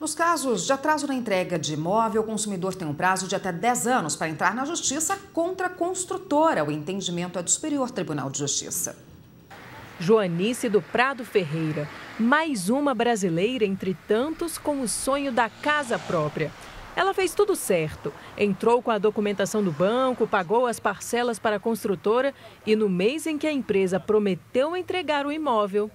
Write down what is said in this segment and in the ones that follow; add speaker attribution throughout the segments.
Speaker 1: Nos casos de atraso na entrega de imóvel, o consumidor tem um prazo de até 10 anos para entrar na justiça contra a construtora. O entendimento é do Superior Tribunal de Justiça. Joanice do Prado Ferreira, mais uma brasileira entre tantos com o sonho da casa própria. Ela fez tudo certo. Entrou com a documentação do banco, pagou as parcelas para a construtora e no mês em que a empresa prometeu entregar o imóvel,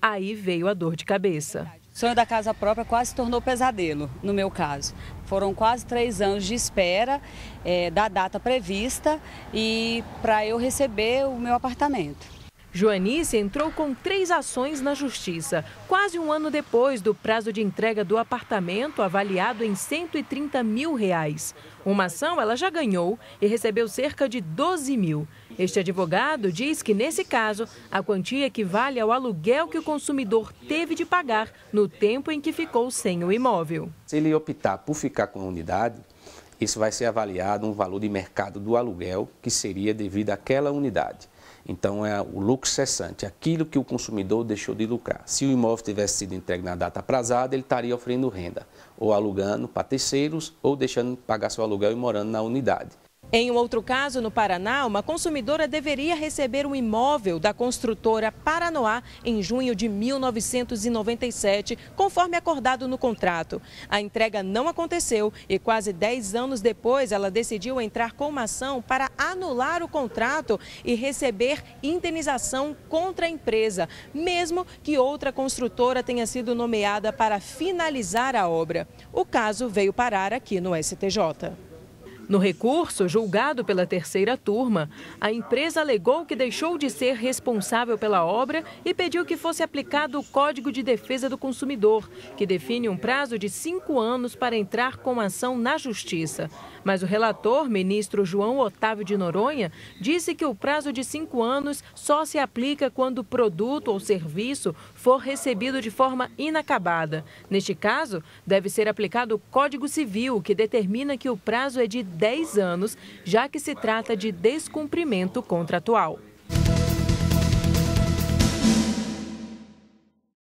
Speaker 1: aí veio a dor de cabeça sonho da casa própria quase se tornou pesadelo, no meu caso. Foram quase três anos de espera é, da data prevista e para eu receber o meu apartamento. Joanice entrou com três ações na justiça, quase um ano depois do prazo de entrega do apartamento, avaliado em 130 mil reais. Uma ação ela já ganhou e recebeu cerca de 12 mil. Este advogado diz que, nesse caso, a quantia equivale ao aluguel que o consumidor teve de pagar no tempo em que ficou sem o imóvel.
Speaker 2: Se ele optar por ficar com a unidade, isso vai ser avaliado um valor de mercado do aluguel que seria devido àquela unidade. Então, é o lucro cessante, aquilo que o consumidor deixou de lucrar. Se o imóvel tivesse sido entregue na data aprazada, ele estaria oferecendo renda, ou alugando para terceiros, ou deixando de pagar seu aluguel e morando na unidade.
Speaker 1: Em um outro caso, no Paraná, uma consumidora deveria receber um imóvel da construtora Paranoá em junho de 1997, conforme acordado no contrato. A entrega não aconteceu e quase 10 anos depois ela decidiu entrar com uma ação para anular o contrato e receber indenização contra a empresa, mesmo que outra construtora tenha sido nomeada para finalizar a obra. O caso veio parar aqui no STJ. No recurso, julgado pela terceira turma, a empresa alegou que deixou de ser responsável pela obra e pediu que fosse aplicado o Código de Defesa do Consumidor, que define um prazo de cinco anos para entrar com ação na Justiça. Mas o relator, ministro João Otávio de Noronha, disse que o prazo de cinco anos só se aplica quando o produto ou serviço for recebido de forma inacabada. Neste caso, deve ser aplicado o Código Civil, que determina que o prazo é de 10 anos, já que se trata de descumprimento contratual.